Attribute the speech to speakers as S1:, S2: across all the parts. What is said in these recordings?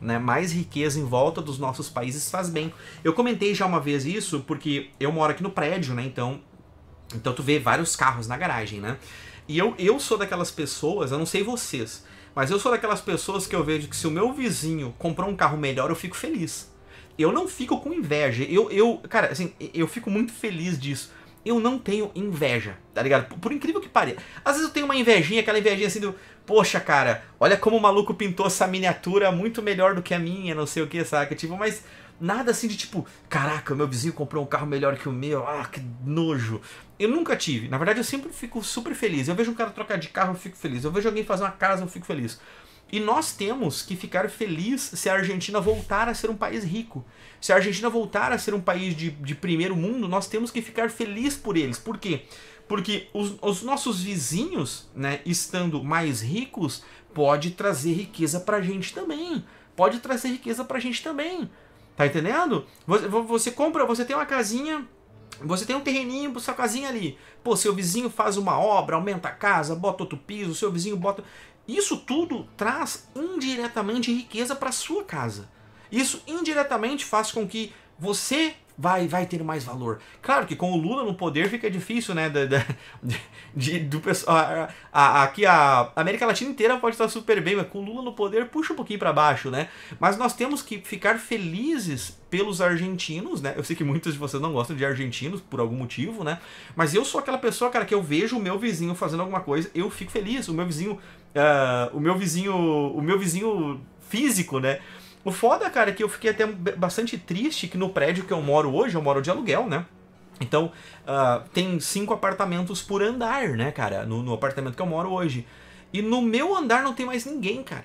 S1: né, mais riqueza em volta dos nossos países faz bem. Eu comentei já uma vez isso porque eu moro aqui no prédio, né? Então, então tu vê vários carros na garagem, né? E eu, eu sou daquelas pessoas, eu não sei vocês, mas eu sou daquelas pessoas que eu vejo que se o meu vizinho comprar um carro melhor, eu fico feliz. Eu não fico com inveja. Eu, eu cara, assim, eu fico muito feliz disso eu não tenho inveja, tá ligado? Por, por incrível que pareça. Às vezes eu tenho uma invejinha, aquela invejinha assim do, poxa, cara, olha como o maluco pintou essa miniatura muito melhor do que a minha, não sei o que, saca? Tipo, mas nada assim de tipo, caraca, meu vizinho comprou um carro melhor que o meu, ah, que nojo. Eu nunca tive. Na verdade, eu sempre fico super feliz. Eu vejo um cara trocar de carro, eu fico feliz. Eu vejo alguém fazer uma casa, eu fico feliz. E nós temos que ficar feliz se a Argentina voltar a ser um país rico. Se a Argentina voltar a ser um país de, de primeiro mundo, nós temos que ficar feliz por eles. Por quê? Porque os, os nossos vizinhos, né, estando mais ricos, pode trazer riqueza pra gente também. Pode trazer riqueza pra gente também. Tá entendendo? Você, você compra, você tem uma casinha você tem um terreninho pra sua casinha ali. Pô, seu vizinho faz uma obra, aumenta a casa, bota outro piso, seu vizinho bota. Isso tudo traz indiretamente riqueza para sua casa. Isso indiretamente faz com que você vai vai ter mais valor. Claro que com o Lula no poder fica difícil, né? Da, da, de, do pessoal. Aqui a América Latina inteira pode estar super bem, mas com o Lula no poder puxa um pouquinho para baixo, né? Mas nós temos que ficar felizes pelos argentinos, né? Eu sei que muitos de vocês não gostam de argentinos por algum motivo, né? Mas eu sou aquela pessoa, cara, que eu vejo o meu vizinho fazendo alguma coisa, eu fico feliz. O meu vizinho. Uh, o meu vizinho. O meu vizinho físico, né? O foda, cara, é que eu fiquei até bastante triste que no prédio que eu moro hoje, eu moro de aluguel, né? Então, uh, tem cinco apartamentos por andar, né, cara? No, no apartamento que eu moro hoje. E no meu andar não tem mais ninguém, cara.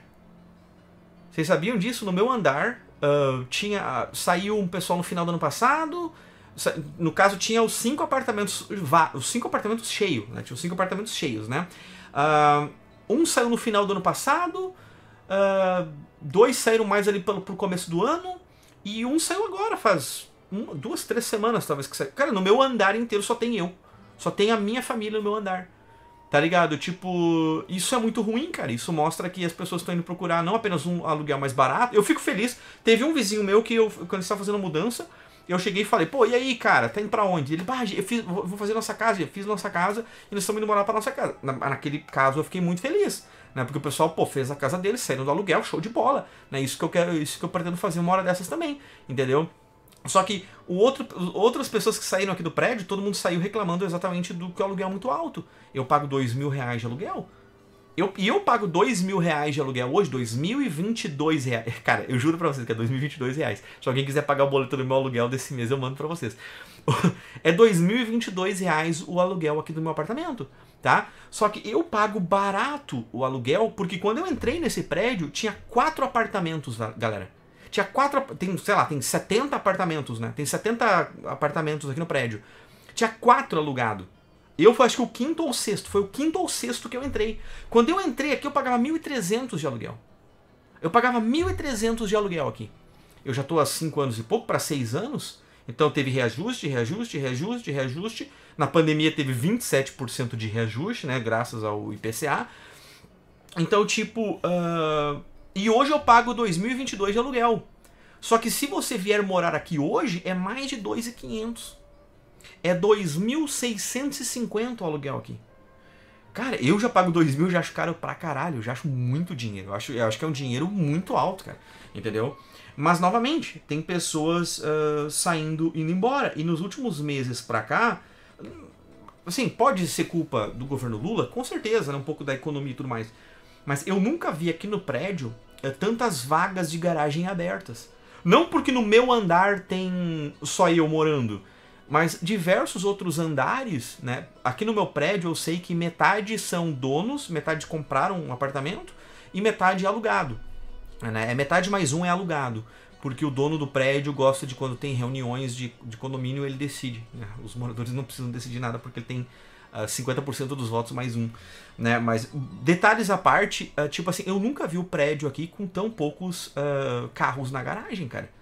S1: Vocês sabiam disso? No meu andar uh, tinha ah, saiu um pessoal no final do ano passado. No caso, tinha os cinco apartamentos. Os cinco apartamentos cheios, né? Tinha os cinco apartamentos cheios, né? Uh, um saiu no final do ano passado. Uh, dois saíram mais ali pro, pro começo do ano. E um saiu agora, faz duas, três semanas talvez que saiu. Cara, no meu andar inteiro só tem eu. Só tem a minha família no meu andar. Tá ligado? Tipo, isso é muito ruim, cara. Isso mostra que as pessoas estão indo procurar não apenas um aluguel mais barato. Eu fico feliz. Teve um vizinho meu que eu, quando estava fazendo a mudança, eu cheguei e falei, pô, e aí, cara, tá indo pra onde? Ele, bah, eu fiz, vou fazer nossa casa, eu fiz nossa casa e nós estamos indo morar pra nossa casa. Na, naquele caso eu fiquei muito feliz né? Porque o pessoal, pô, fez a casa dele, saindo do aluguel, show de bola, né? Isso que eu quero, isso que eu pretendo fazer uma hora dessas também, entendeu? Só que o outro, outras pessoas que saíram aqui do prédio, todo mundo saiu reclamando exatamente do que o aluguel é muito alto. Eu pago dois mil reais de aluguel. Eu, e eu pago dois mil reais de aluguel hoje, dois mil e vinte e dois reais. Cara, eu juro pra vocês que é dois mil e vinte e dois reais. Se alguém quiser pagar o boleto do meu aluguel desse mês, eu mando pra vocês. é 2022 reais o aluguel aqui do meu apartamento, tá? Só que eu pago barato o aluguel porque quando eu entrei nesse prédio tinha quatro apartamentos, galera. Tinha quatro, tem, sei lá, tem 70 apartamentos, né? Tem 70 apartamentos aqui no prédio. Tinha quatro alugado. Eu foi, acho que o quinto ou o sexto, foi o quinto ou o sexto que eu entrei. Quando eu entrei aqui eu pagava 1.300 de aluguel. Eu pagava 1.300 de aluguel aqui. Eu já tô há 5 anos e pouco para 6 anos. Então teve reajuste, reajuste, reajuste, reajuste. Na pandemia teve 27% de reajuste, né? Graças ao IPCA. Então, tipo. Uh... E hoje eu pago 2022 de aluguel. Só que se você vier morar aqui hoje, é mais de 2,500. É 2.650 o aluguel aqui. Cara, eu já pago 2 mil, já acho caro pra caralho, já acho muito dinheiro. Eu acho, eu acho que é um dinheiro muito alto, cara. Entendeu? Mas, novamente, tem pessoas uh, saindo, indo embora. E nos últimos meses pra cá, assim, pode ser culpa do governo Lula? Com certeza, né? um pouco da economia e tudo mais. Mas eu nunca vi aqui no prédio uh, tantas vagas de garagem abertas. Não porque no meu andar tem só eu morando, mas diversos outros andares, né? Aqui no meu prédio eu sei que metade são donos, metade compraram um apartamento e metade é alugado. Né? É metade mais um é alugado, porque o dono do prédio gosta de quando tem reuniões de, de condomínio ele decide. Né? Os moradores não precisam decidir nada porque ele tem uh, ah, 50% dos votos mais um, né? Mas detalhes à parte, uh, tipo assim, eu nunca vi o prédio aqui com tão poucos uh, carros na garagem, cara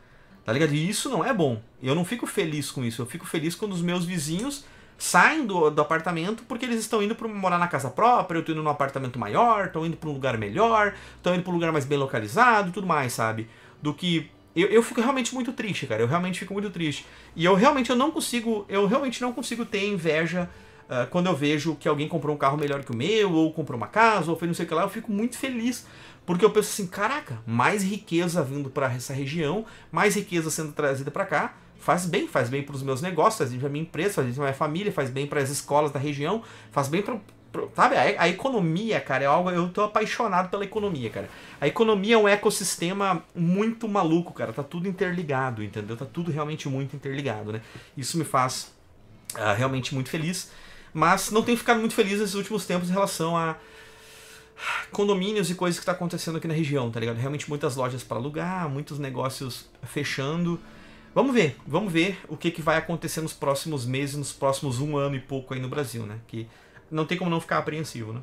S1: Tá ligado? E isso não é bom. Eu não fico feliz com isso. Eu fico feliz quando os meus vizinhos saem do, do apartamento porque eles estão indo para morar na casa própria, eu tô indo num apartamento maior, estão indo para um lugar melhor, estão indo para um lugar mais bem localizado e tudo mais, sabe? Do que eu, eu fico realmente muito triste, cara. Eu realmente fico muito triste. E eu realmente eu não consigo, eu realmente não consigo ter inveja Uh, quando eu vejo que alguém comprou um carro melhor que o meu, ou comprou uma casa, ou fez não sei o que lá, eu fico muito feliz. Porque eu penso assim, caraca, mais riqueza vindo para essa região, mais riqueza sendo trazida para cá, faz bem, faz bem para os meus negócios, faz bem para minha empresa, faz bem para minha família, faz bem para as escolas da região, faz bem para sabe, a, a, economia, cara, é algo eu tô apaixonado pela economia, cara. A economia é um ecossistema muito maluco, cara, tá tudo interligado, entendeu? Tá tudo realmente muito interligado, né? Isso me faz uh, realmente muito feliz. Mas não tenho ficado muito feliz nesses últimos tempos em relação a condomínios e coisas que está acontecendo aqui na região, tá ligado? Realmente muitas lojas para alugar, muitos negócios fechando. Vamos ver, vamos ver o que, que vai acontecer nos próximos meses, nos próximos um ano e pouco aí no Brasil, né? Que não tem como não ficar apreensivo, né?